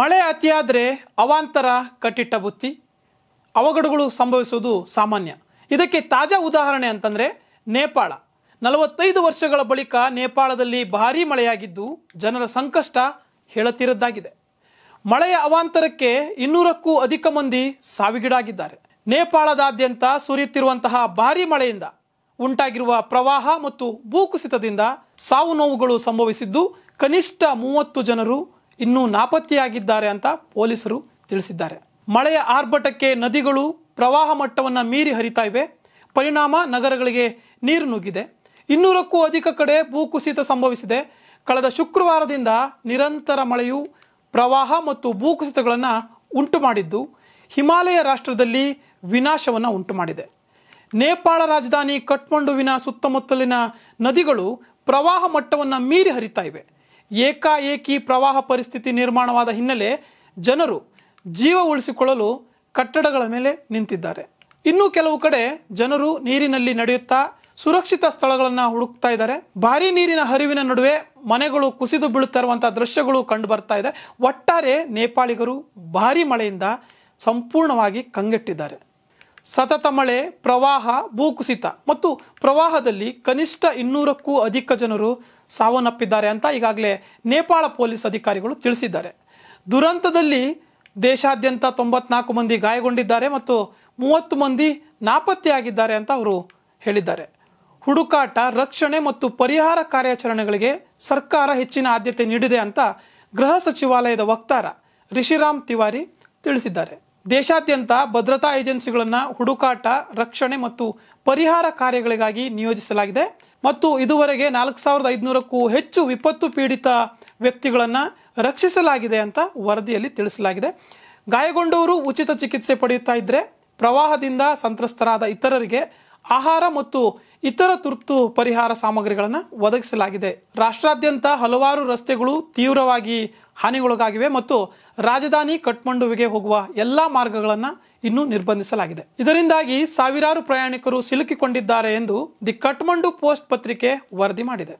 ಮಳೆ ಅತಿಯಾದರೆ ಅವಾಂತರ ಕಟ್ಟಿಟ್ಟ ಬುತ್ತಿ ಅವಘಡಗಳು ಸಂಭವಿಸುವುದು ಸಾಮಾನ್ಯ ಇದಕ್ಕೆ ತಾಜಾ ಉದಾಹರಣೆ ಅಂತಂದರೆ ನೇಪಾಳ ನಲವತ್ತೈದು ವರ್ಷಗಳ ಬಳಿಕ ನೇಪಾಳದಲ್ಲಿ ಭಾರೀ ಮಳೆಯಾಗಿದ್ದು ಜನರ ಸಂಕಷ್ಟ ಹೇಳತಿರದ್ದಾಗಿದೆ ಮಳೆಯ ಅವಾಂತರಕ್ಕೆ ಇನ್ನೂರಕ್ಕೂ ಅಧಿಕ ಮಂದಿ ಸಾವಿಗೀಡಾಗಿದ್ದಾರೆ ನೇಪಾಳದಾದ್ಯಂತ ಸುರಿಯುತ್ತಿರುವಂತಹ ಭಾರೀ ಮಳೆಯಿಂದ ಉಂಟಾಗಿರುವ ಪ್ರವಾಹ ಮತ್ತು ಭೂಕುಸಿತದಿಂದ ಸಾವು ನೋವುಗಳು ಸಂಭವಿಸಿದ್ದು ಕನಿಷ್ಠ ಮೂವತ್ತು ಜನರು ಇನ್ನೂ ನಾಪತ್ತೆಯಾಗಿದ್ದಾರೆ ಅಂತ ಪೊಲೀಸರು ತಿಳಿಸಿದ್ದಾರೆ ಮಳೆಯ ಆರ್ಭಟಕ್ಕೆ ನದಿಗಳು ಪ್ರವಾಹ ಮಟ್ಟವನ್ನ ಮೀರಿ ಹರಿತಾ ಇವೆ ಪರಿಣಾಮ ನಗರಗಳಿಗೆ ನೀರು ನುಗ್ಗಿದೆ ಇನ್ನೂರಕ್ಕೂ ಅಧಿಕ ಕಡೆ ಭೂಕುಸಿತ ಸಂಭವಿಸಿದೆ ಕಳೆದ ಶುಕ್ರವಾರದಿಂದ ನಿರಂತರ ಮಳೆಯು ಪ್ರವಾಹ ಮತ್ತು ಭೂಕುಸಿತಗಳನ್ನು ಉಂಟು ಮಾಡಿದ್ದು ಹಿಮಾಲಯ ರಾಷ್ಟ್ರದಲ್ಲಿ ವಿನಾಶವನ್ನು ಉಂಟು ಮಾಡಿದೆ ನೇಪಾಳ ರಾಜಧಾನಿ ಕಠ್ಮಂಡುವಿನ ಸುತ್ತಮುತ್ತಲಿನ ನದಿಗಳು ಪ್ರವಾಹ ಮಟ್ಟವನ್ನು ಮೀರಿ ಹರಿತಾ ಇವೆ ಏಕಾಏಕಿ ಪ್ರವಾಹ ಪರಿಸ್ಥಿತಿ ನಿರ್ಮಾಣವಾದ ಹಿನ್ನೆಲೆ ಜನರು ಜೀವ ಉಳಿಸಿಕೊಳ್ಳಲು ಕಟ್ಟಡಗಳ ಮೇಲೆ ನಿಂತಿದ್ದಾರೆ ಇನ್ನೂ ಕೆಲವು ಕಡೆ ಜನರು ನೀರಿನಲ್ಲಿ ನಡೆಯುತ್ತಾ ಸುರಕ್ಷಿತ ಸ್ಥಳಗಳನ್ನು ಹುಡುಕ್ತಾ ಇದ್ದಾರೆ ಭಾರಿ ನೀರಿನ ಹರಿವಿನ ನಡುವೆ ಮನೆಗಳು ಕುಸಿದು ಬೀಳುತ್ತಿರುವಂತಹ ದೃಶ್ಯಗಳು ಕಂಡು ಬರ್ತಾ ಇದೆ ಒಟ್ಟಾರೆ ನೇಪಾಳಿಗರು ಭಾರಿ ಮಳೆಯಿಂದ ಸಂಪೂರ್ಣವಾಗಿ ಕಂಗೆಟ್ಟಿದ್ದಾರೆ ಸತತ ಮಳೆ ಪ್ರವಾಹ ಭೂಕುಸಿತ ಮತ್ತು ಪ್ರವಾಹದಲ್ಲಿ ಕನಿಷ್ಠ ಇನ್ನೂರಕ್ಕೂ ಅಧಿಕ ಜನರು ಸಾವನ್ನಪ್ಪಿದ್ದಾರೆ ಅಂತ ಈಗಾಗಲೇ ನೇಪಾಳ ಪೊಲೀಸ್ ಅಧಿಕಾರಿಗಳು ತಿಳಿಸಿದ್ದಾರೆ ದುರಂತದಲ್ಲಿ ದೇಶಾದ್ಯಂತ ತೊಂಬತ್ನಾಲ್ಕು ಮಂದಿ ಗಾಯಗೊಂಡಿದ್ದಾರೆ ಮತ್ತು ಮೂವತ್ತು ಮಂದಿ ನಾಪತ್ತೆಯಾಗಿದ್ದಾರೆ ಅಂತ ಅವರು ಹೇಳಿದ್ದಾರೆ ಹುಡುಕಾಟ ರಕ್ಷಣೆ ಮತ್ತು ಪರಿಹಾರ ಕಾರ್ಯಾಚರಣೆಗಳಿಗೆ ಸರ್ಕಾರ ಹೆಚ್ಚಿನ ಆದ್ಯತೆ ನೀಡಿದೆ ಅಂತ ಗೃಹ ಸಚಿವಾಲಯದ ವಕ್ತಾರ ರಿಷಿರಾಮ್ ತಿವಾರಿ ತಿಳಿಸಿದ್ದಾರೆ ದೇಶಾದ್ಯಂತ ಭದ್ರತಾ ಏಜೆನ್ಸಿಗಳನ್ನು ಹುಡುಕಾಟ ರಕ್ಷಣೆ ಮತ್ತು ಪರಿಹಾರ ಕಾರ್ಯಗಳಿಗಾಗಿ ನಿಯೋಜಿಸಲಾಗಿದೆ ಮತ್ತು ಇದುವರೆಗೆ ನಾಲ್ಕು ಸಾವಿರದ ಐದುನೂರಕ್ಕೂ ಹೆಚ್ಚು ವಿಪತ್ತು ಪೀಡಿತ ವ್ಯಕ್ತಿಗಳನ್ನು ರಕ್ಷಿಸಲಾಗಿದೆ ಅಂತ ವರದಿಯಲ್ಲಿ ತಿಳಿಸಲಾಗಿದೆ ಗಾಯಗೊಂಡವರು ಉಚಿತ ಚಿಕಿತ್ಸೆ ಪಡೆಯುತ್ತಾ ಇದ್ದರೆ ಪ್ರವಾಹದಿಂದ ಸಂತ್ರಸ್ತರಾದ ಇತರರಿಗೆ ಆಹಾರ ಮತ್ತು ಇತರ ತುರ್ತು ಪರಿಹಾರ ಸಾಮಗ್ರಿಗಳನ್ನು ಒದಗಿಸಲಾಗಿದೆ ರಾಷ್ಟ್ರಾದ್ಯಂತ ಹಲವಾರು ರಸ್ತೆಗಳು ತೀವ್ರವಾಗಿ ಹಾನಿಗೊಳಗಾಗಿವೆ ಮತ್ತು ರಾಜಧಾನಿ ಕಠ್ಮಂಡುವಿಗೆ ಹೋಗುವ ಎಲ್ಲಾ ಮಾರ್ಗಗಳನ್ನು ಇನ್ನೂ ನಿರ್ಬಂಧಿಸಲಾಗಿದೆ ಇದರಿಂದಾಗಿ ಸಾವಿರಾರು ಪ್ರಯಾಣಿಕರು ಸಿಲುಕಿಕೊಂಡಿದ್ದಾರೆ ಎಂದು ದಿ ಕಠ್ಮಂಡು ಪೋಸ್ಟ್ ಪತ್ರಿಕೆ ವರದಿ ಮಾಡಿದೆ